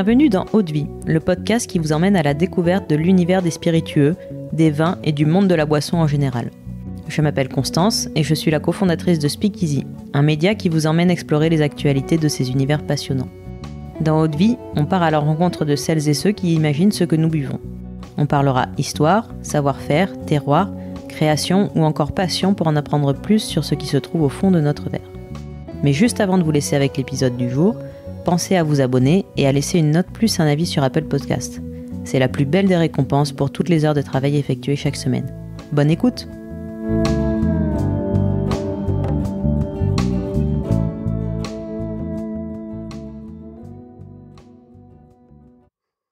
Bienvenue dans Haute Vie, le podcast qui vous emmène à la découverte de l'univers des spiritueux, des vins et du monde de la boisson en général. Je m'appelle Constance et je suis la cofondatrice de Speakeasy, un média qui vous emmène explorer les actualités de ces univers passionnants. Dans Haute Vie, on part à la rencontre de celles et ceux qui imaginent ce que nous buvons. On parlera histoire, savoir-faire, terroir, création ou encore passion pour en apprendre plus sur ce qui se trouve au fond de notre verre. Mais juste avant de vous laisser avec l'épisode du jour, pensez à vous abonner et à laisser une note plus un avis sur Apple Podcast. C'est la plus belle des récompenses pour toutes les heures de travail effectuées chaque semaine. Bonne écoute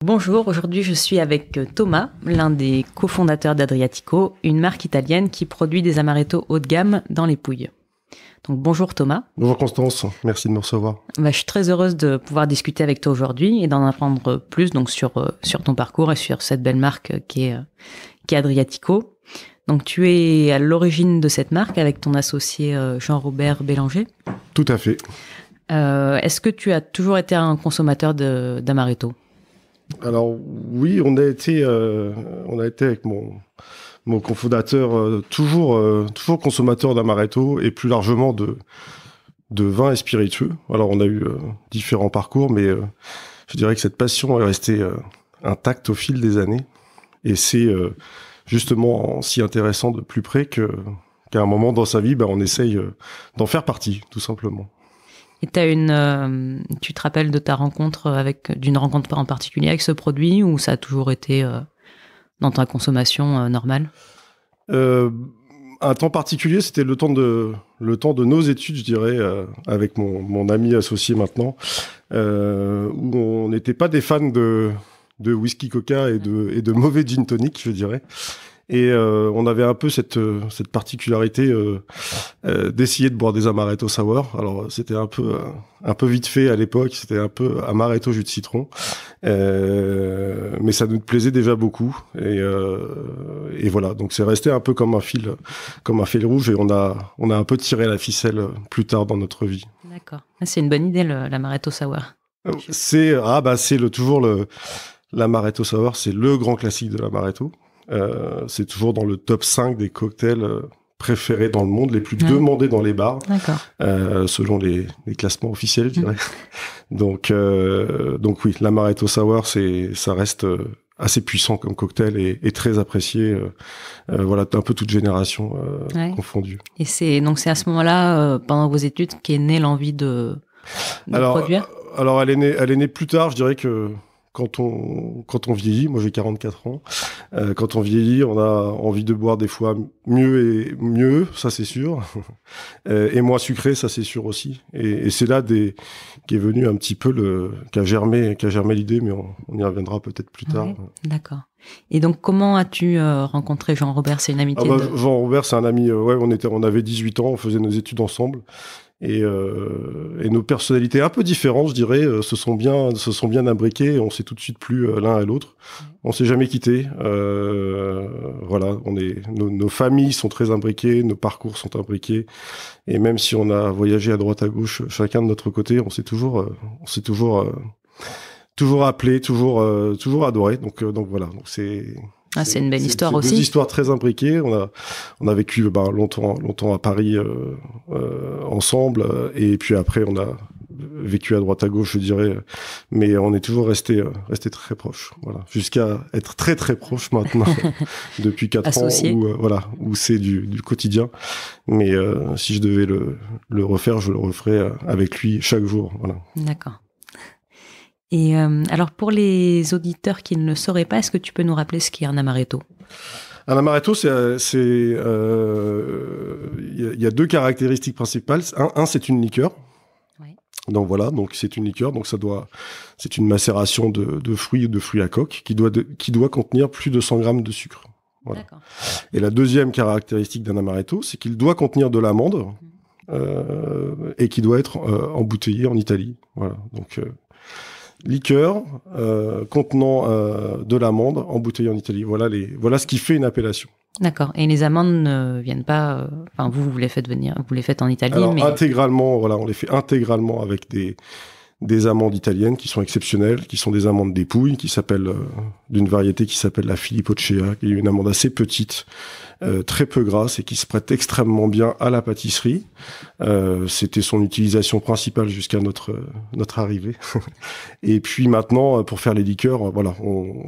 Bonjour, aujourd'hui je suis avec euh, Thomas, l'un des cofondateurs d'Adriatico, une marque italienne qui produit des amaretto haut de gamme dans les Pouilles bonjour Thomas. Bonjour Constance, merci de me recevoir. Bah, je suis très heureuse de pouvoir discuter avec toi aujourd'hui et d'en apprendre plus donc sur euh, sur ton parcours et sur cette belle marque qui est qui Adriatico. Donc tu es à l'origine de cette marque avec ton associé euh, Jean-Robert Bélanger. Tout à fait. Euh, est-ce que tu as toujours été un consommateur d'amaretto Alors oui, on a été, on a été avec mon mon cofondateur, euh, toujours, euh, toujours consommateur d'amaretto et plus largement de, de vin et spiritueux. Alors, on a eu euh, différents parcours, mais je dirais que cette passion est restée intacte au fil des années. Et c'est justement si intéressant de plus près que, qu'à un moment dans sa vie, bah, on essaye d'en faire partie, tout simplement. Et une, tu te rappelles de ta rencontre avec, d'une rencontre en particulier avec ce produit ou ça a toujours été dans ta consommation euh, normale euh, un temps particulier, c'était le temps de le temps de nos études, je dirais, euh, avec mon, ami associé maintenant, où on n'était pas des fans de whisky coca et de et de mauvais gin tonic, je dirais. Et euh, on avait un peu cette, euh, cette particularité euh, euh, d'essayer de boire des amaretto sour. Alors c'était un peu un peu vite fait à l'époque, c'était un peu amaretto jus de citron, mais ça nous plaisait déjà beaucoup. Et, et voilà, donc c'est resté un peu comme un fil comme un fil rouge et on a on a un peu tiré la ficelle plus tard dans notre vie. D'accord, ah, c'est une bonne idée l'amaretto sour. C'est ah bah c'est le toujours le l'amaretto sour, c'est le grand classique de l'amaretto. Euh, c'est toujours dans le top 5 des cocktails euh, préférés dans le monde, les plus demandés dans les bars, euh, selon les, classements officiels, je mm. dirais. Donc, donc oui, l'amaretto sour, ça reste assez puissant comme cocktail et, très apprécié. voilà, un peu toute génération confondues. Et c'est donc c'est à ce moment-là, pendant vos études, qu'est née l'envie de, alors, produire. Alors, elle est elle est née plus tard, je dirais que quand on quand on vieillit, moi j'ai 44 ans, euh, quand on vieillit, on a envie de boire des fois mieux et mieux, ça c'est sûr, euh, et moins sucré, ça c'est sûr aussi. Et, c'est là des qui est venu un petit peu le qui a germé qui germé l'idée, mais on, y reviendra peut-être plus tard. D'accord. Et donc, comment as-tu euh, rencontré Jean-Robert C'est une amitié ah bah, Jean-Robert, c'est un ami. ouais, on était, on avait 18 ans, on faisait nos études ensemble. Et, euh, et, nos personnalités un peu différentes, je dirais, euh, se sont bien, se sont bien imbriquées. On s'est tout de suite plus euh, l'un à l'autre. On s'est jamais quitté. Euh, voilà, on est, nos, nos, familles sont très imbriquées, nos parcours sont imbriqués. Et même si on a voyagé à droite à gauche, chacun de notre côté, on s'est toujours, on s'est toujours, toujours appelé, toujours, toujours adoré. Donc, donc voilà. Donc c'est ah, c'est une belle histoire aussi. une histoire très imbriquée. On a on a vécu bah, longtemps longtemps à Paris euh, euh ensemble euh, et puis après on a vécu à droite à gauche, je dirais, mais on est toujours resté euh, resté très proche. Voilà, jusqu'à être très très proche maintenant depuis quatre ans où voilà où c'est du, du, quotidien. Mais si je devais le le refaire, je le referais avec lui chaque jour. Voilà. D'accord. Et euh, alors, pour les auditeurs qui ne le sauraient pas, est-ce que tu peux nous rappeler ce qu'est un amaretto un amaretto, c'est, euh, euh, il y, a deux caractéristiques principales. Un, c'est une liqueur. Donc voilà, donc c'est une liqueur, donc ça doit, c'est une macération de, fruits ou de fruits à coque qui doit, qui doit contenir plus de 100 grammes de sucre. Et la deuxième caractéristique d'un amaretto, c'est qu'il doit contenir de l'amande mmh. et qui doit être embouteillé en Italie. Voilà, donc liqueur euh, contenant euh, de l'amande embouteillée en Italie. Voilà, les, voilà ce qui fait une appellation. D'accord. Et les amandes ne viennent pas. Euh, enfin, vous, vous les faites venir, vous les faites en Italie. Alors, intégralement, voilà, on les fait intégralement avec des des amandes italiennes qui sont exceptionnelles, qui sont des amandes dépouilles, qui s'appellent euh, d'une variété qui s'appelle la Filippocea, qui est une amande assez petite, euh, très peu grasse et qui se prête extrêmement bien à la pâtisserie. Euh, c'était son utilisation principale jusqu'à notre notre arrivée. et puis maintenant, pour faire les liqueurs, voilà,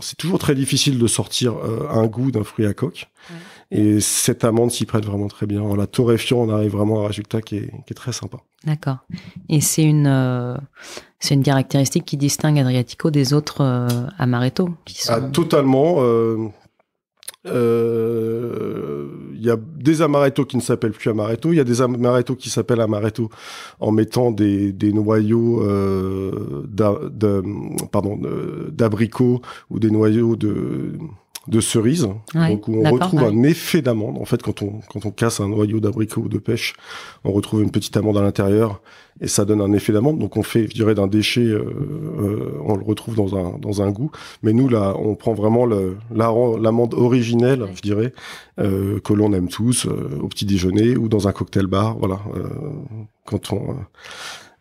c'est toujours très difficile de sortir un goût d'un fruit à coque. Et cette amande s'y prête vraiment très bien. En la torréfiant, on arrive vraiment à un résultat qui est, très sympa. D'accord. Et c'est une, euh, c'est une caractéristique qui distingue Adriatico des autres euh, amaretto qui ah, Totalement. Euh, il y a des amaretto qui ne s'appellent plus amaretto. Il y a des amaretto qui s'appellent amaretto en mettant des, des noyaux euh, d'abricots ou des noyaux de de cerise. Hein, donc on retrouve un effet d'amande. En fait, quand on quand on casse un noyau d'abricot ou de pêche, on retrouve une petite amande à l'intérieur et ça donne un effet d'amande. Donc on fait, je dirais, d'un déchet, euh, euh, on le retrouve dans un dans un goût. Mais nous là, on prend vraiment le l'amande originelle, je dirais, euh, que l'on aime tous au petit déjeuner ou dans un cocktail bar. Voilà, quand on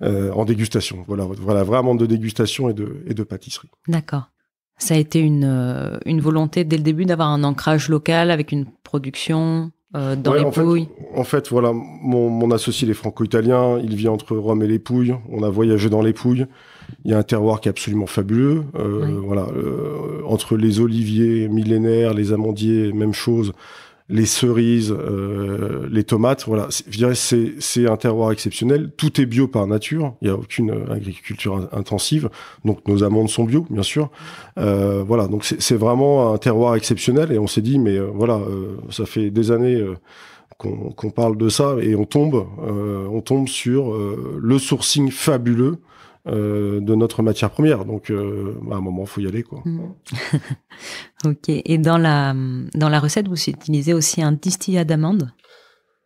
en dégustation. Voilà, voilà, vraiment de dégustation et de, et de pâtisserie. D'accord ça a été une, euh, une volonté dès le début d'avoir un ancrage local avec une production euh, dans les Pouilles En fait, voilà, mon, associé est franco-italien, il vit entre Rome et les Pouilles, on a voyagé dans les Pouilles, il y a un terroir qui est absolument fabuleux, euh, voilà, entre les oliviers millénaires, les amandiers, même chose, les cerises, euh, les tomates. Voilà, c'est un terroir exceptionnel. Tout est bio par nature. Il n'y a aucune euh, agriculture intensive. Donc nos amandes sont bio, bien sûr. Euh, voilà, donc c'est vraiment un terroir exceptionnel. Et on s'est dit, mais voilà, ça fait des années qu'on parle de ça et on tombe, on tombe sur le sourcing fabuleux euh, de notre matière première. Donc, euh, à un moment, faut y aller, quoi. Mm. ok. Et dans la dans la recette, vous utilisez aussi un distillat d'amande.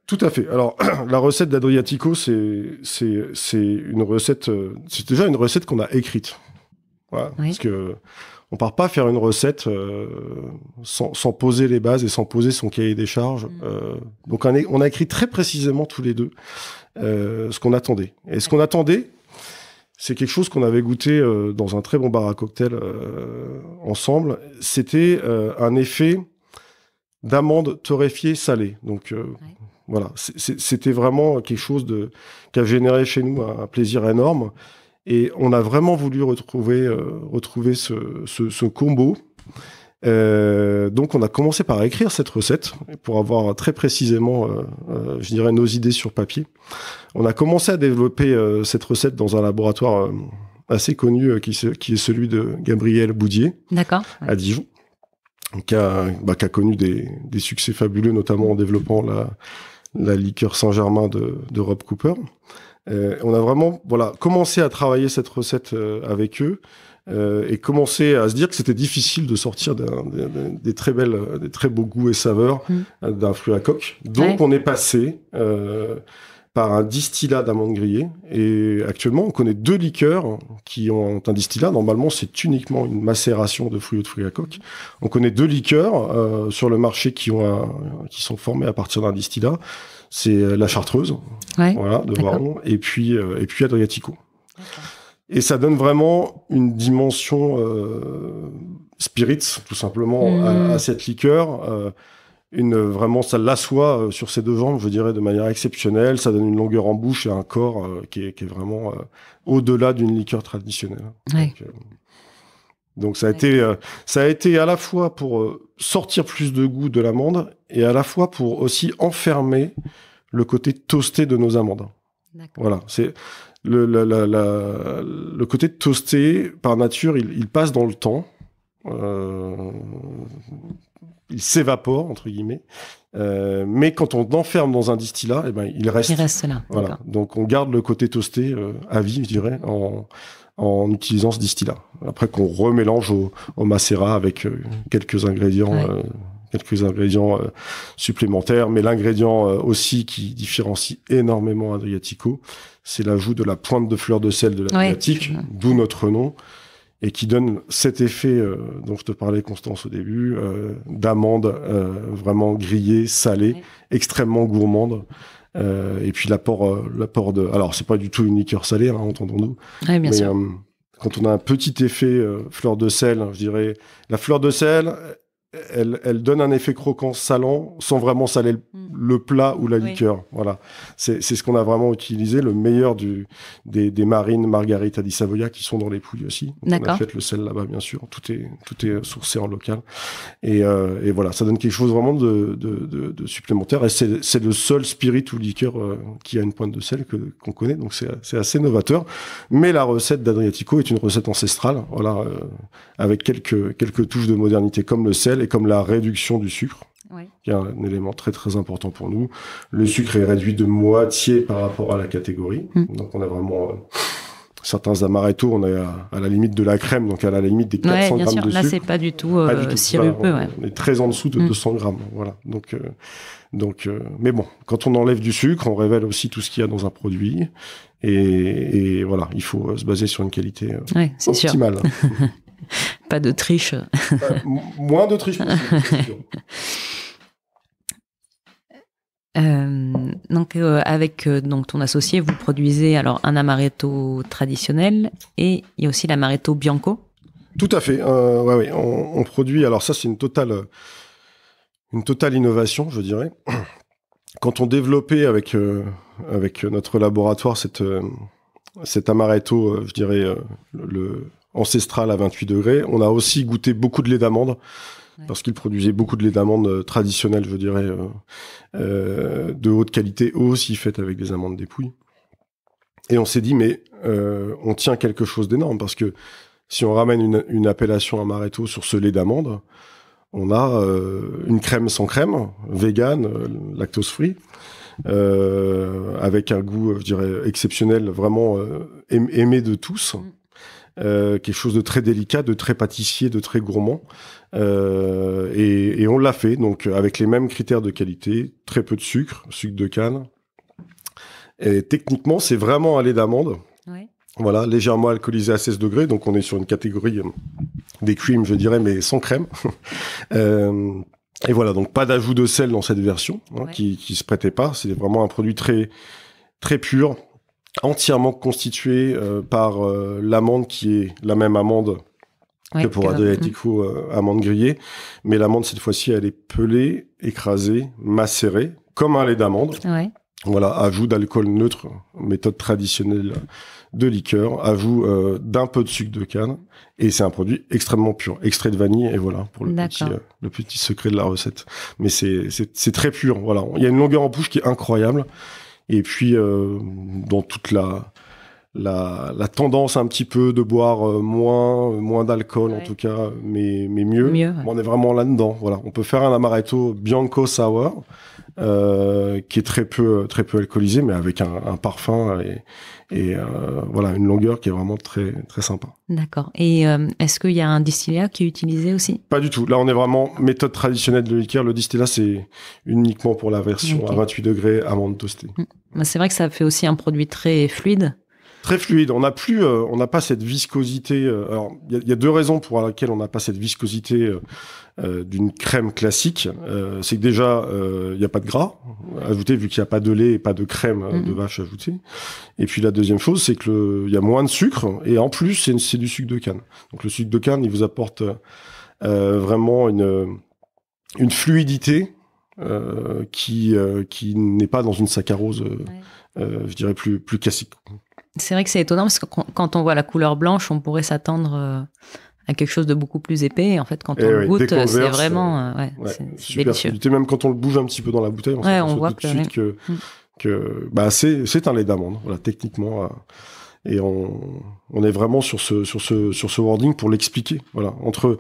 Tout à fait. Alors, la recette d'Adriatico, c'est une recette. Euh, c'est déjà une recette qu'on a écrite. Voilà, Parce que on part pas faire une recette sans, poser les bases et sans poser son cahier des charges. Mm. donc on, a écrit très précisément tous les deux ce qu'on attendait. Et ce qu'on attendait, c'est quelque chose qu'on avait goûté euh, dans un très bon bar à cocktail euh, ensemble. C'était euh, un effet d'amande torréfiée salée. Donc voilà, c'était vraiment quelque chose de, qui a généré chez nous un, plaisir énorme. Et on a vraiment voulu retrouver, retrouver ce, ce combo. Euh, donc on a commencé par écrire cette recette pour avoir très précisément, euh, euh, je dirais, nos idées sur papier. On a commencé à développer cette recette dans un laboratoire assez connu qui, qui, est celui de Gabriel Boudier à Dijon. Qui a, bah, connu des, succès fabuleux, notamment en développant la, liqueur Saint-Germain de, de, Rob Cooper. on a vraiment voilà commencé à travailler cette recette avec eux. Euh, et commencer à se dire que c'était difficile de sortir des très belles, des très beaux goûts et saveurs mm. euh, d'un fruit à coque. Donc on est passé euh, par un distillat d'amandes grillées. et actuellement on connaît deux liqueurs qui ont un distillat. Normalement c'est uniquement une macération de fruits ou de fruits à coque. On connaît deux liqueurs euh, sur le marché qui ont qui sont formés à partir d'un distillat. C'est euh, la Chartreuse, voilà, de Varon, et puis et puis Adriatico. Et ça donne vraiment une dimension euh, spirit, tout simplement, à, mm. cette liqueur. Euh, une vraiment, ça l'assoit euh, sur ses deux jambes, je dirais, de manière exceptionnelle. Ça donne une longueur en bouche et un corps qui, est, vraiment au-delà d'une liqueur traditionnelle. Donc, ça a été, ça a été à la fois pour sortir plus de goût de l'amande et à la fois pour aussi enfermer le côté toasté de nos amandes. Voilà, c'est le, le côté toasté, par nature, il, passe dans le temps. Euh, il s'évapore entre guillemets. Euh, mais quand on enferme dans un distillat, eh ben il reste. Il reste là. Voilà. Donc on garde le côté toasté euh, à vie, je dirais, en, en utilisant ce distillat. Après qu'on remélange au, macérat avec quelques ingrédients quelques ingrédients euh, supplémentaires. Mais l'ingrédient euh, aussi qui différencie énormément Adriatico, c'est l'ajout de la pointe de fleur de sel de l'Adriatique, d'où notre nom, et qui donne cet effet euh, dont je te parlais, Constance, au début, d'amande vraiment grillée, salée, extrêmement gourmande. et puis l'apport, l'apport de. Alors c'est pas du tout une liqueur salée, hein, entendons-nous. mais, quand on a un petit effet fleur de sel, hein, je dirais, la fleur de sel, elle, elle, donne un effet croquant salant sans vraiment saler le, hmm. plat ou la liqueur. Voilà, c'est ce qu'on a vraiment utilisé, le meilleur du, des, des marines Margarita di Savoia qui sont dans les Pouilles aussi. on a fait le sel là-bas bien sûr, tout est tout est sourcé en local et, euh, et voilà, ça donne quelque chose vraiment de, de, de, de supplémentaire et c'est le seul spirit ou liqueur euh, qui a une pointe de sel que qu'on connaît, donc c'est assez novateur. Mais la recette d'Adriatico est une recette ancestrale, voilà, euh, avec quelques quelques touches de modernité comme le sel et comme la réduction du sucre, qui est un élément très très important pour nous. Le sucre est réduit de moitié par rapport à la catégorie, hmm. donc on a vraiment euh, certains amaretto, on est à, la limite de la crème, donc à la limite des 400 bien sûr. grammes Là, sucre. c'est pas du tout, euh, pas du On est très en dessous de 200 hmm. grammes, voilà. Donc, euh, donc, euh, mais bon, quand on enlève du sucre, on révèle aussi tout ce qu'il y a dans un produit, et, voilà, il faut se baser sur une qualité ouais, optimale. pas de triche. moins de triche euh, donc euh, avec euh, donc ton associé, vous produisez alors un amaretto traditionnel et il y a aussi l'amaretto bianco. Tout à fait. on, produit. Alors ça, c'est une totale, une totale innovation, je dirais. Quand on développait avec avec notre laboratoire cette cet amaretto, je dirais le, ancestral à 28 degrés. On a aussi goûté beaucoup de lait d'amande parce qu'il produisait beaucoup de lait d'amande euh, traditionnel, je dirais, euh, euh, de haute qualité, aussi faite avec des amandes dépouilles. Et on s'est dit, mais on tient quelque chose d'énorme parce que si on ramène une, appellation à Maréto sur ce lait d'amande, on a une crème sans crème, vegan, lactose free. avec un goût, je dirais, exceptionnel, vraiment aimé de tous. Mm. Euh, quelque chose de très délicat, de très pâtissier, de très gourmand. Euh, et, on l'a fait, donc euh, avec les mêmes critères de qualité, très peu de sucre, sucre de canne. Et techniquement, c'est vraiment un lait d'amande. Voilà, légèrement alcoolisé à 16 degrés, donc on est sur une catégorie des creams, je dirais, mais sans crème. et voilà, donc pas d'ajout de sel dans cette version, hein, qui, qui se prêtait pas. C'est vraiment un produit très très pur, entièrement constitué euh, par euh, l'amande qui est la même amande que pour Adriatico, euh, amande grillée. Mais l'amande, cette fois-ci, elle est pelée, écrasée, macérée, comme un lait d'amande. Ouais. Voilà, ajout d'alcool neutre, méthode traditionnelle de liqueur, ajout euh, d'un peu de sucre de canne, et c'est un produit extrêmement pur, extrait de vanille, et voilà, pour le, petit, le petit secret de la recette. Mais c'est très pur, voilà. Il y a une longueur en bouche qui est incroyable, et puis, euh, dans toute la, la, tendance un petit peu de boire euh, moins, euh, moins d'alcool en tout cas, mais, mais mieux. on est vraiment là-dedans. Voilà. On peut faire un amaretto bianco sour, qui est très peu, très peu alcoolisé, mais avec un, parfum et euh, voilà, une longueur qui est vraiment très, très sympa. D'accord. Et euh, est-ce qu'il y a un distillat qui est utilisé aussi Pas du tout. Là, on est vraiment méthode traditionnelle de liqueur. Le distillat, c'est uniquement pour la version à 28 degrés, amande toastée. Mm. Bah, c'est vrai que ça fait aussi un produit très fluide. Très fluide. On n'a plus, euh, on n'a pas cette viscosité. Euh, alors, il y, a deux raisons pour lesquelles on n'a pas cette viscosité euh, d'une crème classique. c'est que déjà, il n'y a pas de gras ajouté vu qu'il n'y a pas de lait et pas de crème de mhm. vache ajoutée. Et puis la deuxième chose, c'est que il y a moins de sucre et en plus, c'est du sucre de canne. Donc le sucre de canne, il vous apporte vraiment une une fluidité qui qui n'est pas dans une saccharose, je dirais plus plus classique. C'est vrai que c'est étonnant parce que quand on voit la couleur blanche, on pourrait s'attendre euh, à quelque chose de beaucoup plus épais. En fait, quand eh on le goûte, c'est vraiment euh, ouais, Même quand on le bouge un petit peu dans la bouteille, on, voit tout que, de suite que, mm. bah, c'est un lait d'amande, voilà, techniquement. Euh, et on, est vraiment sur ce, sur ce, sur ce wording pour l'expliquer. Voilà. Entre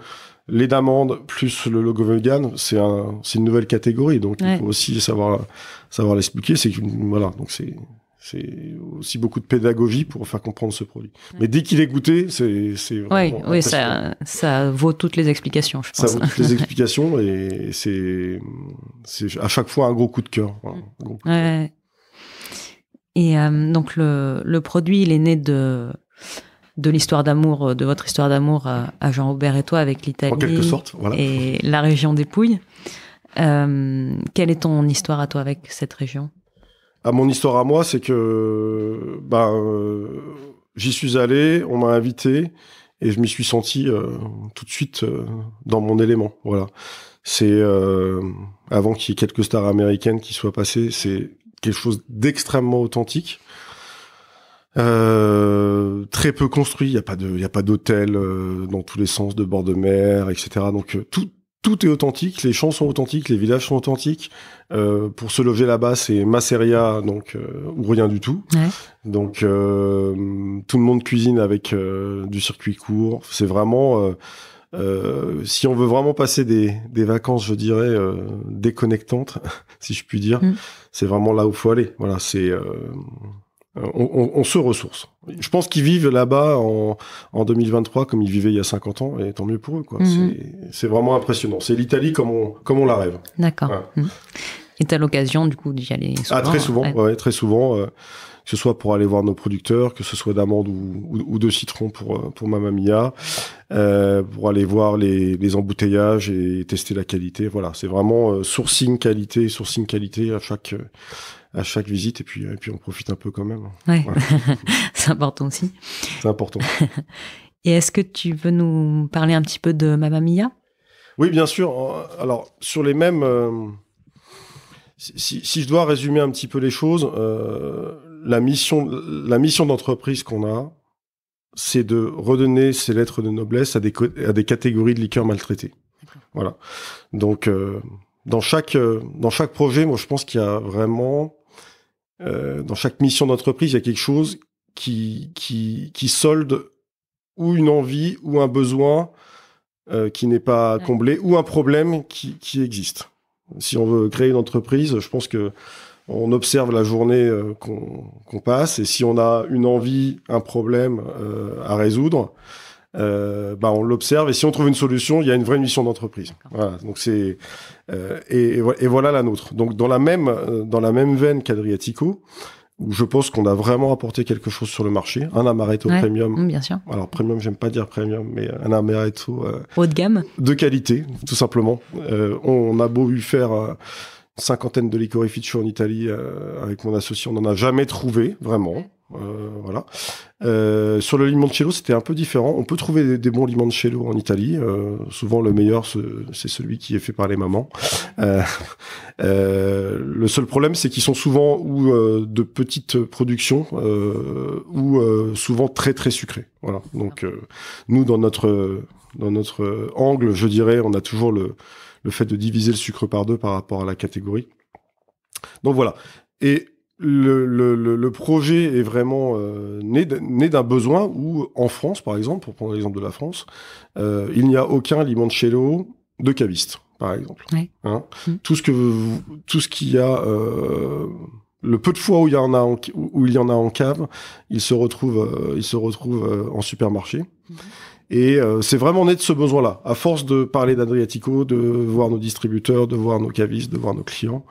lait d'amande plus le logo vegan, c'est une nouvelle catégorie, donc il faut aussi savoir, savoir l'expliquer. C'est voilà, donc c'est, c'est aussi beaucoup de pédagogie pour faire comprendre ce produit. Mais dès qu'il est goûté, c'est Oui, oui ça, vaut toutes les explications, je pense. Ça vaut toutes les explications et c'est à chaque fois un gros coup de cœur. Et donc le, produit, il est né de l'histoire d'amour, euh, de votre histoire d'amour à, Jean-Robert et toi avec l'Italie voilà. et la région des Pouilles. Euh, quelle est ton histoire à toi avec cette région à mon histoire à moi, c'est que ben, euh, j'y suis allé, on m'a invité et je m'y suis senti euh, tout de suite euh, dans mon élément. Voilà. C'est avant qu'il y ait quelques stars américaines qui soient passées, c'est quelque chose d'extrêmement authentique. très peu construit, il n'y a pas de, il a pas d'hôtel dans tous les sens, de bord de mer, etc. Donc tout, tout est authentique, les sont authentiques, les villages sont authentiques. Euh, pour se loger là-bas, c'est Masseria, donc euh, ou rien du tout. Donc euh, tout le monde cuisine avec du circuit court. C'est vraiment si on veut vraiment passer des, des vacances, je dirais déconnectantes, si je puis dire, mm. c'est vraiment là où faut aller. Voilà, c'est euh, on, se ressource. Je pense qu'ils vivent là-bas en, 2023 comme ils vivaient il y a 50 ans, et tant mieux pour eux. quoi. Mhm. C'est vraiment impressionnant. C'est l'Italie comme on, on la rêve. D'accord. Mhm. Et tu l'occasion du coup d'y aller ah, Très souvent, très souvent. Euh, que ce soit pour aller voir nos producteurs, que ce soit d'amandes ou, de citron pour, euh, pour Mamma Mia, pour aller voir les, embouteillages et tester la qualité. Voilà, c'est vraiment sourcing qualité, sourcing qualité à chaque à chaque visite et puis, et puis on profite un peu quand même. Ouais. c'est important aussi. C'est important. et est-ce que tu veux nous parler un petit peu de Mamma Mia Oui, bien sûr. Alors, sur les mêmes. Euh, si, si, je dois résumer un petit peu les choses, euh, la mission, la mission d'entreprise qu'on a, c'est de redonner ces lettres de noblesse à des, à des catégories de liqueurs maltraitées. Voilà. Donc, euh, dans chaque euh, dans chaque projet, moi je pense qu'il y a vraiment euh, dans chaque mission d'entreprise, il y a quelque chose qui, qui, solde ou une envie ou un besoin euh, qui n'est pas comblé ou un problème qui, qui, existe. Si on veut créer une entreprise, je pense que on observe la journée euh, qu'on passe et si on a une envie, un problème à résoudre, euh, bah on l'observe et si on trouve une solution, il y a une vraie mission d'entreprise. Voilà, donc c'est euh, et, et, voilà la nôtre. Donc dans la même euh, dans la même veine qu'Adriatico, où je pense qu'on a vraiment apporté quelque chose sur le marché. Un amaretto premium. Mm, bien sûr. Alors premium, j'aime pas dire premium, mais un amaretto euh, haut de gamme, de qualité, tout simplement. Euh, on, a beau lui faire cinquantaine de licorificio en Italie avec mon associé, on n'en a jamais trouvé vraiment. Euh, voilà. Euh, sur le limoncello, c'était un peu différent. On peut trouver des, des bons limoncello en Italie. Euh, souvent, le meilleur, c'est celui qui est fait par les mamans. le seul problème, c'est qu'ils sont souvent ou de petites productions ou souvent très très sucrés. Voilà. Donc, nous, dans notre dans notre angle, je dirais, on a toujours le le fait de diviser le sucre par deux par rapport à la catégorie. Donc voilà. Et le, projet est vraiment euh, né d'un besoin où, en France, par exemple, pour prendre l'exemple de la France, euh, il n'y a aucun limoncello de caviste, par exemple. Hein mm. Tout ce que tout ce qu'il y a, euh, le peu de fois où il y en a en, où il y en a en cave, il se retrouve, il se retrouve en supermarché. Mm. Et c'est vraiment né de ce besoin-là. À force de parler d'Adriatico, de voir nos distributeurs, de voir nos cavistes, de voir nos clients,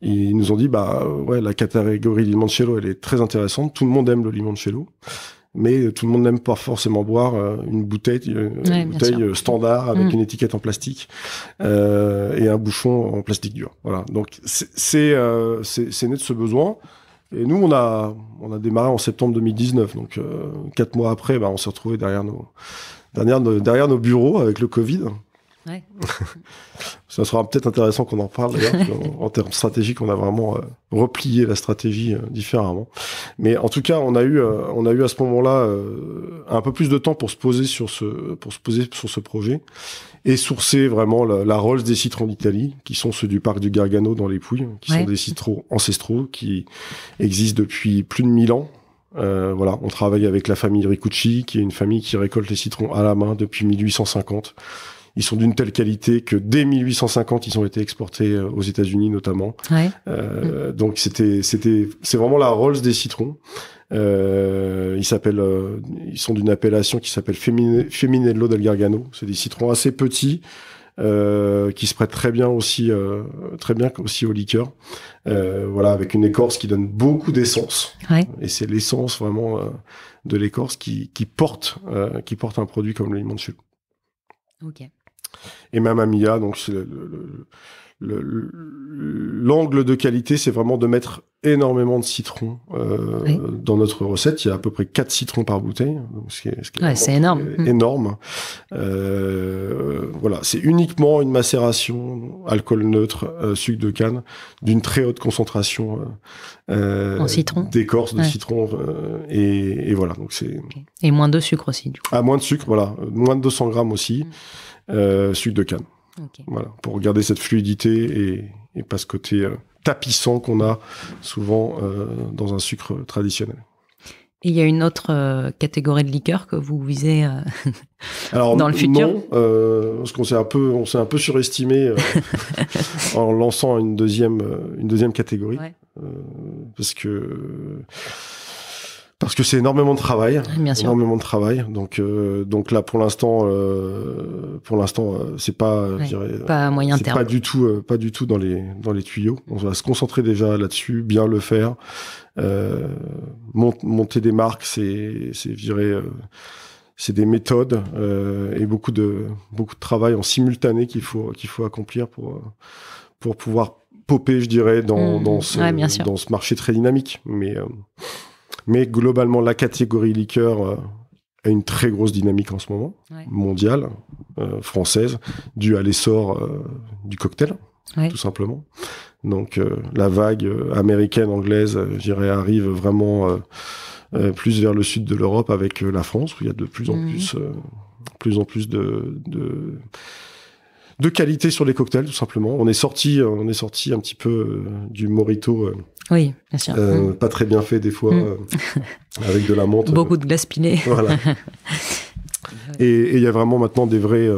ils nous ont dit, bah ouais, la catégorie limoncello, elle est très intéressante. Tout le monde aime le limoncello, mais tout le monde n'aime pas forcément boire euh, une bouteille, euh, bouteille euh, standard avec mm. une étiquette en plastique euh, et un bouchon en plastique dur. Voilà. Donc c'est c'est né de ce besoin. Et nous, on a on a démarré en septembre 2019. Donc euh, quatre mois après, bah, on s'est retrouvé derrière nos derrière nos, derrière nos bureaux avec le Covid. ça sera peut-être intéressant qu'on en parle d'ailleurs. en, termes stratégiques, on a vraiment euh, replié la stratégie euh, différemment. Mais en tout cas, on a eu, euh, on a eu à ce moment-là un peu plus de temps pour se poser sur ce, pour se poser sur ce projet et sourcer vraiment la, la Rolls des citrons d'Italie, qui sont ceux du parc du Gargano dans les Pouilles, qui sont des citrons ancestraux qui existent depuis plus de 1000 ans. voilà, on travaille avec la famille Ricucci, qui est une famille qui récolte les citrons à la main depuis 1850. Ils sont d'une telle qualité que dès 1850, ils ont été exportés euh, aux États-Unis notamment. Euh, donc c'était c'était c'est vraiment la Rolls des citrons. Euh, ils ils sont d'une appellation qui s'appelle Feminello del Gargano. C'est des citrons assez petits. qui se prêtent très bien aussi, très bien aussi au liqueur. voilà, avec une écorce qui donne beaucoup d'essence. Et c'est l'essence vraiment de l'écorce qui, porte, qui porte un produit comme le limoncello. Ok et Mamma Mia. Donc, l'angle de qualité, c'est vraiment de mettre énormément de citrons euh, dans notre recette. Il y a à peu près 4 citrons par bouteille, ce ouais, énorme. Mm. énorme. Euh, voilà, c'est uniquement une macération alcool neutre, euh, sucre de canne, d'une très haute concentration en citron, d'écorce de citron, et, voilà. Donc c'est et moins de sucre aussi. Du coup. Ah, moins de sucre, voilà, moins de 200 grammes aussi. Mm. Euh, sucre de canne. Voilà, pour garder cette fluidité et, pas ce côté euh, tapissant qu'on a souvent euh, dans un sucre traditionnel. il y a une autre catégorie de liqueurs que vous visez dans le futur Non, parce qu'on s'est un peu, on s'est un peu surestimé en lançant une deuxième, une deuxième catégorie, parce que parce que c'est énormément de travail, ah, Bien sûr. énormément de travail. Donc euh, donc là pour l'instant euh, pour l'instant euh, c'est pas euh, moyen Pas du tout pas du tout dans les dans les tuyaux. On va se concentrer déjà là-dessus, bien le faire. monter des marques, c'est c'est c'est des méthodes et beaucoup de beaucoup de travail en simultané qu'il faut qu'il faut accomplir pour pour pouvoir popper, je dirais, dans, mmh, mmh. dans, ce, dans ce marché très dynamique. Mais mais globalement, la catégorie liqueur euh, a une très grosse dynamique en ce moment, mondiale, euh, française, due à l'essor euh, du cocktail, tout simplement. Donc la vague américaine, anglaise, j'irais, arrive vraiment plus vers le sud de l'Europe avec la France, où il y a de plus en mhm. plus, plus en plus de de qualité sur les cocktails, tout simplement. On est sorti, euh, on est sorti un petit peu euh, du morito. Euh, oui, bien sûr. Mm. Pas très bien fait des fois, mm. avec de la menthe. Beaucoup de glace pilée. Voilà. et il y a vraiment maintenant des vrais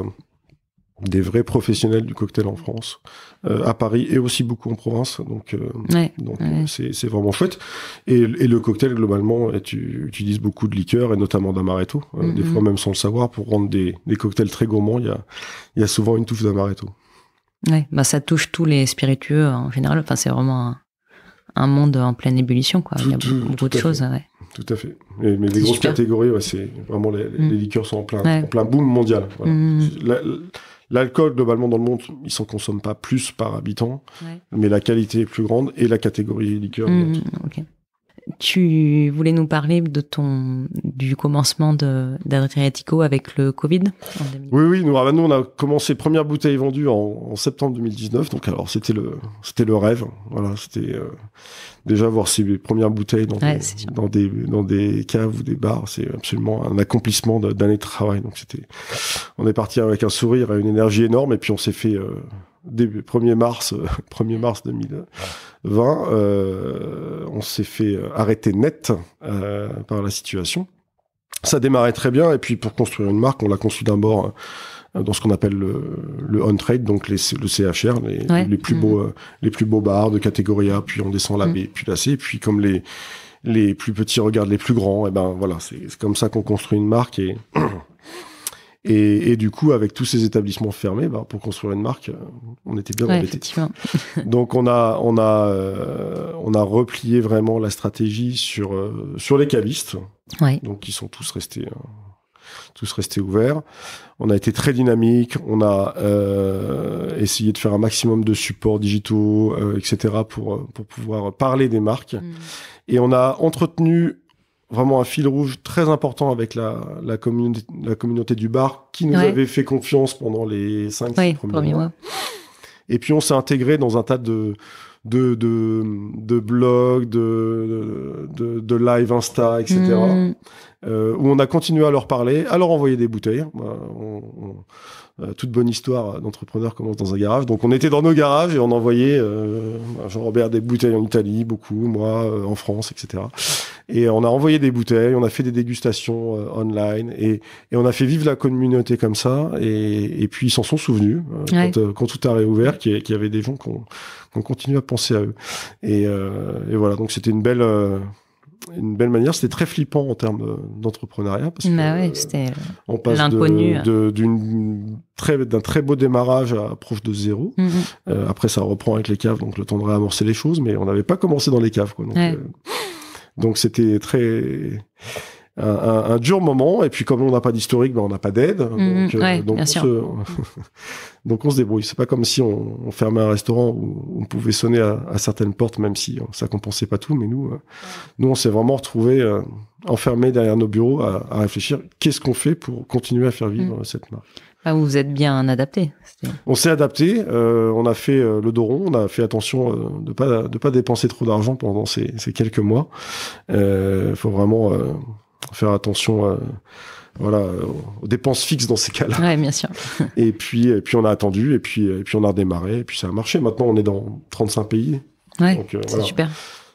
des vrais professionnels du cocktail en France, euh, à Paris et aussi beaucoup en province. Donc, euh, donc euh, c'est vraiment chouette. Et, le cocktail globalement, tu utilises beaucoup de liqueurs et notamment d'amaretto. Des mm-hmm. fois même sans le savoir, pour rendre des, cocktails très gourmands, il y a, y a, souvent une touche d'amaretto. Ouais, bah ça touche tous les spiritueux en général. Enfin, c'est vraiment un, monde en pleine ébullition, quoi. il y a beaucoup de choses. Tout à fait. mais les grosses catégories, c'est vraiment les, mm. liqueurs sont en plein, en plein boom mondial. Voilà. Mm. L'alcool, globalement, dans le monde, il s'en consomme pas plus par habitant, mais la qualité est plus grande et la catégorie liqueur. liqueurs. Tu voulais nous parler de ton du commencement d'Adriatico avec le Covid Oui, oui. Nous, nous, on a commencé première bouteille vendue en, septembre 2019. Donc alors c'était le c'était le rêve. Voilà, c'était euh, déjà voir ces premières bouteilles dans, des, dans des caves ou des bars, c'est absolument un accomplissement d'année de travail. Donc c'était on est parti avec un sourire et une énergie énorme et puis on s'est fait euh, début 1er mars 1er euh, mars 2000. 20, euh, on s'est fait euh, arrêter net euh, par la situation. Ça démarrait très bien, et puis pour construire une marque, on l'a conçu d'abord dans ce qu'on appelle le, le on-trade, donc le CHR, les, plus beaux, mmh. les plus beaux bars de catégorie A, puis on descend la B, mmh. puis la C, puis comme les, les plus petits regardent les plus grands, et ben voilà, c'est comme ça qu'on construit une marque et Et, et, du coup, avec tous ces établissements fermés, bah, pour construire une marque, euh, on était bien ouais, Donc on a, on, a, euh, on a replié vraiment la stratégie sur, euh, sur les cavistes, ouais. donc qui sont tous restés, tous restés ouverts. On a été très dynamique, on a essayé de faire un maximum de supports digitaux, etc., pour, pour pouvoir parler des marques. Mm. Et on a entretenu vraiment un fil rouge très important avec la, la, communauté, la communauté du bar qui nous avait fait confiance pendant les cinq premiers, mois. Et puis on s'est intégré dans un tas de, de, de, de blogs, de, de, de, live Insta, etc. Hmm. Euh, où on a continué à leur parler, à leur envoyer des bouteilles. Euh, on, euh, toute bonne histoire d'entrepreneur commence dans un garage. Donc on était dans nos garages et on envoyait euh, Jean-Robert des bouteilles en Italie, beaucoup, moi euh, en France, etc. Et on a envoyé des bouteilles, on a fait des dégustations euh, online et, et, on a fait vivre la communauté comme ça. Et, et puis ils s'en sont souvenus euh, euh, quand, tout a réouvert, qu'il y, avait des gens qu'on qu'on continue à penser à eux. Et, et voilà, donc c'était une belle une belle manière. C'était très flippant en termes d'entrepreneuriat parce bah que ouais, euh, on passe hein. d'un très beau démarrage à proche de zéro. Mm-hmm. après, ça reprend avec les caves, donc le temps de réamorcer les choses, mais on n'avait pas commencé dans les caves. Quoi, donc, donc c'était très un, dur moment. Et puis comme on n'a pas d'historique, ben on n'a pas d'aide. Mhm. donc, euh, on se... donc, on se débrouille. C'est pas comme si on, fermait un restaurant où on pouvait sonner à, certaines portes, même si ça ça compensait pas tout. Mais nous, euh, nous on s'est vraiment retrouvés euh, enfermés derrière nos bureaux à, réfléchir qu'est-ce qu'on fait pour continuer à faire vivre mhm. cette marque vous êtes bien adapté. On s'est adapté. Euh, on a fait euh, le dos rond. On a fait attention euh, de pas de pas dépenser trop d'argent pendant ces, ces, quelques mois. Il faut vraiment faire attention. voilà, aux dépenses fixes dans ces cas-là. Ouais, bien sûr. et puis, et puis on a attendu, et puis, et puis on a redémarré, et puis ça a marché. Maintenant, on est dans 35 pays. Ouais, c'est super.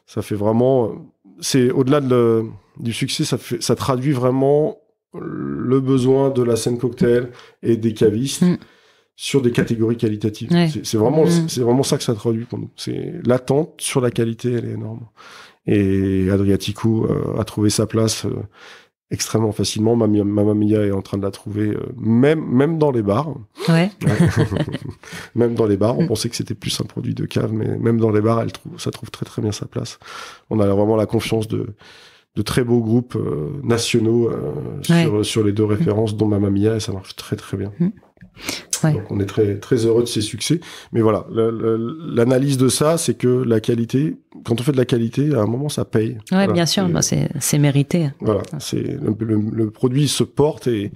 Ça fait vraiment, c'est au-delà du succès, ça fait, ça traduit vraiment le besoin de la scène cocktail et des cavistes mm. sur des catégories qualitatives. C'est vraiment, mm. c'est vraiment ça que ça traduit pour C'est l'attente sur la qualité, elle est énorme. Et Adriatico euh, a trouvé sa place euh, extrêmement facilement. Mamma, Mia est en train de la trouver, euh, même, même dans les bars. même dans les bars. On mm. pensait que c'était plus un produit de cave, mais même dans les bars, elle trouve, ça trouve très très bien sa place. On a vraiment la confiance de, de très beaux groupes euh, nationaux euh, sur, les deux références, dont Mamma Mia, et ça marche très très bien. Mm. Donc on est très très heureux de ces succès. Mais voilà, l'analyse de ça, c'est que la qualité, quand on fait de la qualité, à un moment ça paye. Oui, bien sûr, bah, c'est mérité. Voilà, c'est le, produit se porte et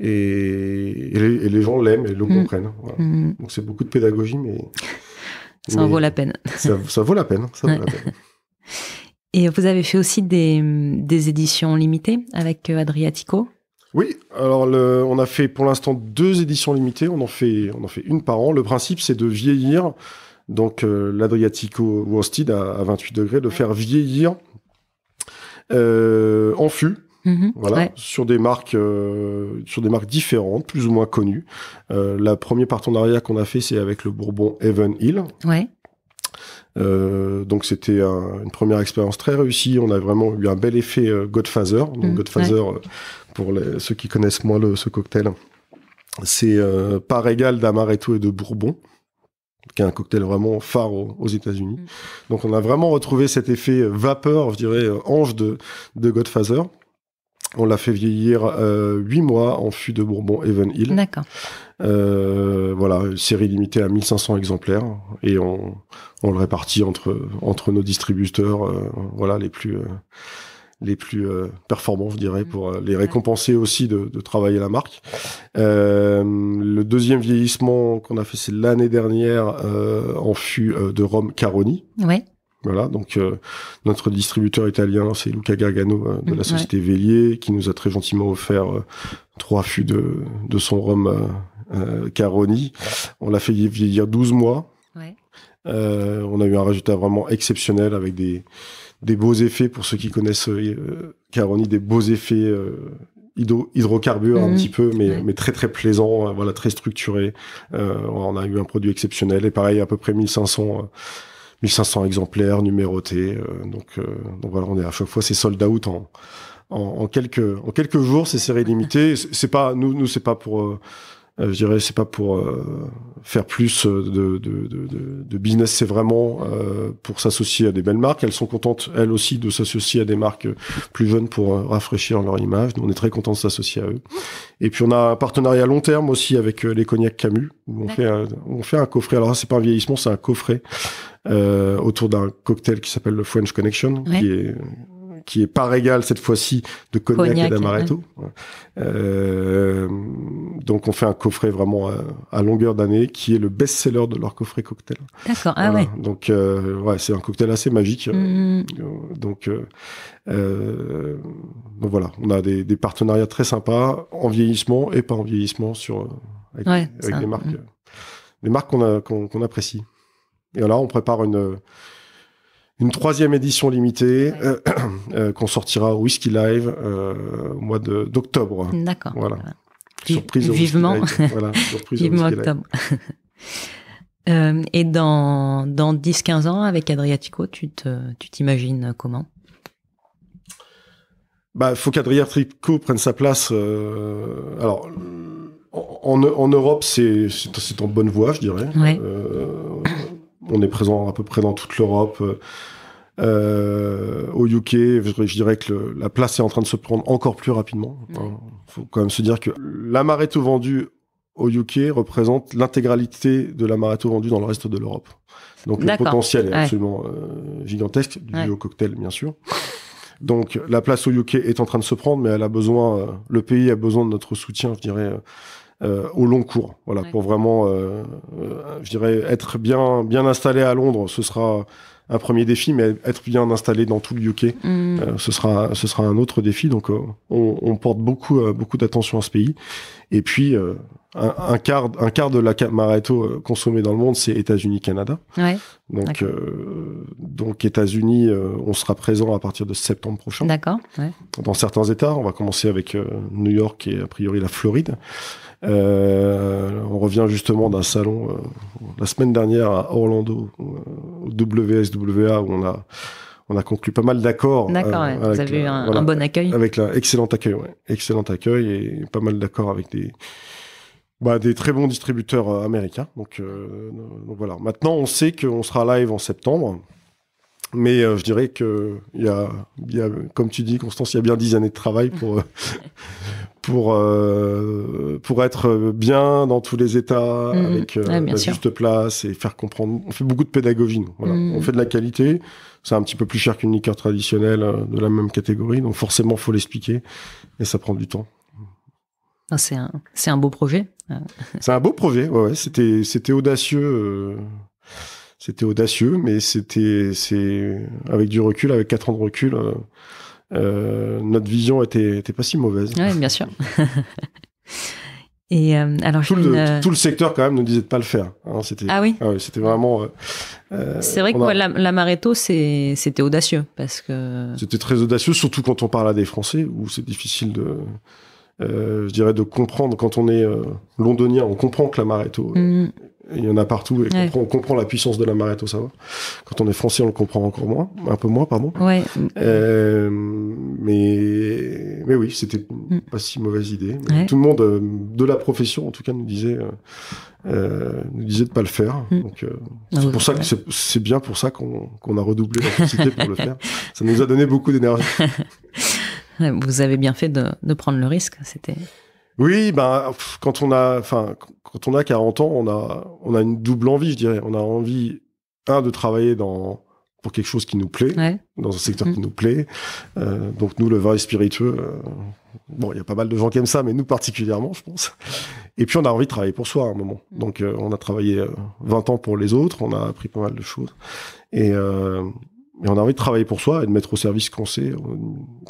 et, les, gens l'aiment et le mm. comprennent. Mm. Donc c'est beaucoup de pédagogie, mais ça en vaut la peine. Ça, ça vaut la peine. Ça vaut la peine. Et vous avez fait aussi des, éditions limitées avec euh, Adriatico Oui, alors on a fait pour l'instant deux éditions limitées, on en, fait, on en fait une par an. Le principe, c'est de vieillir, donc euh, l'Adriatico Worsted à, 28 degrés, de faire vieillir euh, en fût. Mhm. voilà, sur des marques, sur des marques différentes, plus ou moins connues. Euh, la premier partenariat qu'on a fait, c'est avec le Bourbon Heaven Hill, ouais. Euh, donc c'était une première expérience très réussie. On a vraiment eu un bel effet euh, Godfather. Donc mmh, Godfather, euh, pour ceux qui connaissent moins le, ce cocktail, c'est euh, égal d'amaretto et de bourbon qui est un cocktail vraiment phare aux, États-Unis. Mmh. Donc on a vraiment retrouvé cet effet vapeur, je dirais, ange de, de Godfather. On l'a fait vieillir euh, huit mois en fût de Bourbon Even Hill. D'accord. Euh, voilà, série limitée à 1500 exemplaires et on, le répartit entre, entre nos distributeurs, euh, voilà, les plus, euh, les plus performants, je dirais, mm. pour les récompenser aussi de, de travailler la marque. le deuxième vieillissement qu'on a fait, c'est l'année dernière en fût de Rome Caroni. Ouais. Voilà, donc euh, notre distributeur italien, c'est Luca Gargano euh, de la mm, société Velier Vélier, qui nous a très gentiment offert euh, trois fûts de, son rhum Caroni. On l'a fait vieillir 12 mois. on a eu un résultat vraiment exceptionnel avec des, des beaux effets, pour ceux qui connaissent Caroni, des beaux effets hydro hydrocarbures un mm. petit peu, mais, mais très très plaisant, voilà, très structuré. on a eu un produit exceptionnel. Et pareil, à peu près 1500 1500 exemplaires numérotés. Euh, donc, euh, donc voilà, on est à chaque fois, c'est sold out en, en, quelques en quelques jours ces séries limitées c'est pas nous nous c'est pas pour euh, euh, je dirais, c'est pas pour euh, faire plus euh, de, de, business, c'est vraiment pour s'associer à des belles marques. Elles sont contentes, elles aussi, de s'associer à des marques plus jeunes pour rafraîchir leur image. Nous, on est très contents de s'associer à eux. Et puis, on a un partenariat long terme aussi avec les Cognac Camus, où on fait un, on fait un coffret. Alors, c'est pas un vieillissement, c'est un coffret autour d'un cocktail qui s'appelle le French Connection, qui est qui est par régal cette fois-ci de cognac, et d'amaretto. Euh, donc on fait un coffret vraiment à, longueur d'année qui est le best-seller de leur coffret cocktail. D'accord, ah ouais. Donc euh, ouais, c'est un cocktail assez magique. Mm, mm. Euh, donc, voilà, on a des, partenariats très sympas en vieillissement et pas en vieillissement sur avec, des marques, mm. qu'on apprécie. Et là, on prépare une une troisième édition limitée euh, euh, qu'on sortira au Whisky Live euh, au mois d'octobre. D'accord. Voilà. Surprise vivement. Voilà, surprise vivement octobre. et dans, dans 10-15 ans, avec Adriatico, tu t'imagines tu comment bah, faut qu'Adriatico prenne sa place. alors, en, en Europe, c'est en bonne voie, je dirais. Ouais on est présent à peu près dans toute l'Europe. Euh, euh, au UK, je, dirais que la place est en train de se prendre encore plus rapidement. Il faut quand même se dire que la tout vendue au UK représente l'intégralité de la tout vendue dans le reste de l'Europe. Donc le potentiel est absolument euh, gigantesque, du au cocktail bien sûr. Donc la place au UK est en train de se prendre, mais elle a besoin, le pays a besoin de notre soutien, je dirais, euh, au long cours. Voilà, pour vraiment, euh, euh, je dirais, être bien, bien installé à Londres, ce sera un premier défi, mais être bien installé dans tout le UK, mm. euh, ce sera, ce sera un autre défi. Donc, on, porte beaucoup, beaucoup d'attention à ce pays. Et puis. Un, quart, un quart de la maréto consommée dans le monde, c'est États-Unis, Canada. donc, donc États-Unis, on sera présent à partir de septembre prochain. D'accord. Dans certains États, on va commencer avec New York et a priori la Floride. Euh, on revient justement d'un salon euh, la semaine dernière à Orlando, euh, au WSWA, où on a, on a conclu pas mal d'accords. D'accord, vous eu un, bon accueil. Avec excellent accueil, excellent accueil et pas mal d'accords avec des, bah, des très bons distributeurs américains. Donc, donc voilà. Maintenant, on sait qu'on sera live en septembre. Mais euh, je dirais que y a, y a, comme tu dis, Constance, il y a bien dix années de travail pour euh, pour euh, pour être bien dans tous les états mm-hmm. avec la juste place et faire comprendre. On fait beaucoup de pédagogie. voilà. Mm-hmm. On fait de la qualité. C'est un petit peu plus cher qu'une liqueur traditionnelle de la même catégorie, donc forcément faut l'expliquer et ça prend du temps. Ah, c'est un, un beau projet. c'est un beau projet. Ouais, ouais c'était c'était audacieux c'était audacieux, mais c'était c'est avec du recul, avec quatre ans de recul, euh, euh notre vision était, pas si mauvaise. Oui, bien sûr. Et euh, alors euh, tout, le, secteur quand même ne disait de pas le faire. Hein, c'était, ah oui. Ah c'était vraiment. c'est vrai que la, Mareto, c'était audacieux parce que. C'était très audacieux, surtout quand on parle à des Français où c'est difficile de. je dirais de comprendre quand on est londonien, on comprend que la Mareto il y en a partout et on comprend la puissance de la marée au savoir. Quand on est français, on le comprend encore moins, un peu moins, pardon. Euh, mais, mais oui, c'était mm. pas si mauvaise idée. Tout le monde, euh, de la profession en tout cas, nous disait, euh, euh nous disait de pas le faire. Mm. Donc, ah c'est pour ça que c'est bien pour ça qu'on a redoublé l'intensité pour le faire. Ça nous a donné beaucoup d'énergie. Vous avez bien fait de, de prendre le risque. C'était oui, ben, quand on a, enfin, quand on a 40 ans, on a, on a une double envie, je dirais. On a envie, un, de travailler dans, pour quelque chose qui nous plaît, dans un secteur mm. qui nous plaît. Euh, donc, nous, le vin et spiritueux, euh, bon, il y a pas mal de gens qui aiment ça, mais nous particulièrement, je pense. Et puis, on a envie de travailler pour soi à un moment. Mm. Donc, euh, on a travaillé 20 ans pour les autres, on a appris pas mal de choses. Et, et on a envie de travailler pour soi et de mettre au service qu'on sait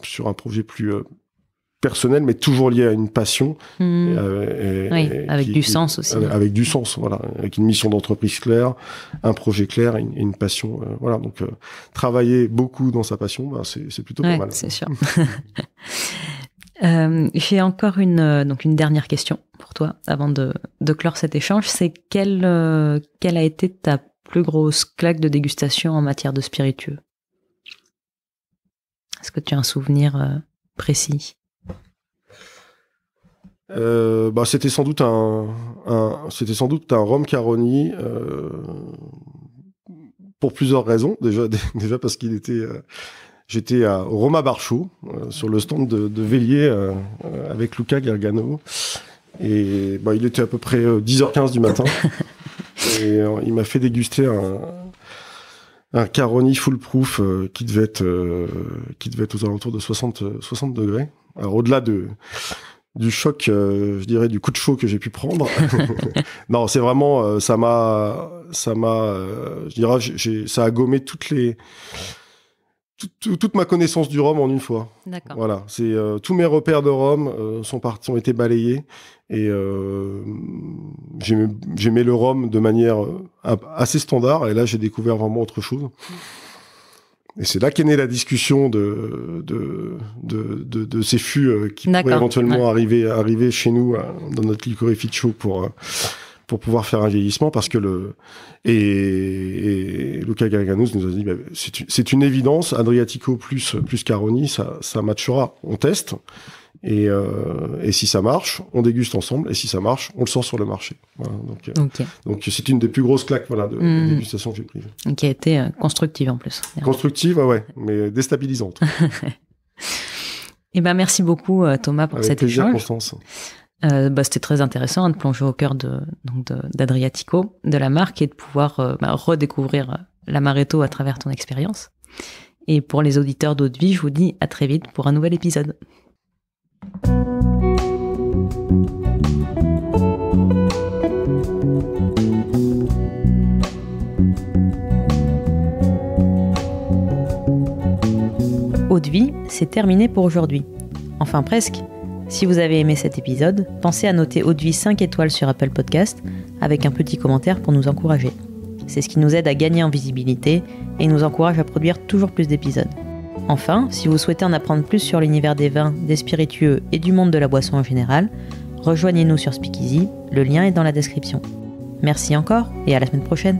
sur un projet plus, personnel, mais toujours lié à une passion. Mmh. Euh, oui, avec du sens aussi. Euh, avec du sens, voilà. Avec une mission d'entreprise claire, un projet clair et une, passion. Euh, voilà, donc travailler beaucoup dans sa passion, bah, c'est plutôt pas mal. C'est sûr. J'ai encore une, donc une dernière question pour toi avant de, de clore cet échange. C'est quelle, quelle a été ta plus grosse claque de dégustation en matière de spiritueux Est-ce que tu as un souvenir précis euh, bah, c'était sans doute un, un c'était sans doute un Rome Caroni euh, pour plusieurs raisons. Déjà, déjà parce qu'il était, euh, j'étais à Roma Barchaud sur le stand de, de Vélier avec Luca Gargano et bah, il était à peu près 10h15 du matin et il m'a fait déguster un, un Caroni foolproof qui devait être qui devait être aux alentours de 60 60 degrés. Alors au-delà de du choc, euh, je dirais, du coup de chaud que j'ai pu prendre. non, c'est vraiment, euh, ça m'a, ça m'a, euh, je dirais, ça a gommé toutes les, toute ma connaissance du rhum en une fois. D'accord. Voilà, c'est tous mes repères de rhum sont partis, ont été balayés et j'aimais le rhum de manière assez standard et là j'ai découvert vraiment autre chose. Mm. Et c'est là qu'est née la discussion de, de, de, ces fûts euh, qui pourraient éventuellement arriver, arriver chez nous, euh, dans notre liquorificio pour, euh, pour pouvoir faire un vieillissement parce que le, et, Luca Garganus nous a dit, bah, c'est une évidence, Adriatico plus, plus Caroni, ça, ça matchera. On teste. Euh, et, si ça marche, on déguste ensemble. Et si ça marche, on le sort sur le marché. donc, euh, donc c'est une des plus grosses claques de, hmm. dégustation que j'ai prise. qui a été euh, constructive en plus. Constructive, ouais, mais déstabilisante. et eh ben merci beaucoup Thomas pour cette échange. Bah, c'était très intéressant hein, de plonger au cœur d'Adriatico, de, la marque, et de pouvoir bah, redécouvrir la maréto à travers ton expérience. Et pour les auditeurs d'Eau je vous dis à très vite pour un nouvel épisode. Eau c'est terminé pour aujourd'hui. Enfin presque. Si vous avez aimé cet épisode, pensez à noter Eau 5 étoiles sur Apple Podcast avec un petit commentaire pour nous encourager. C'est ce qui nous aide à gagner en visibilité et nous encourage à produire toujours plus d'épisodes. Enfin, si vous souhaitez en apprendre plus sur l'univers des vins, des spiritueux et du monde de la boisson en général, rejoignez-nous sur Speakeasy, le lien est dans la description. Merci encore et à la semaine prochaine.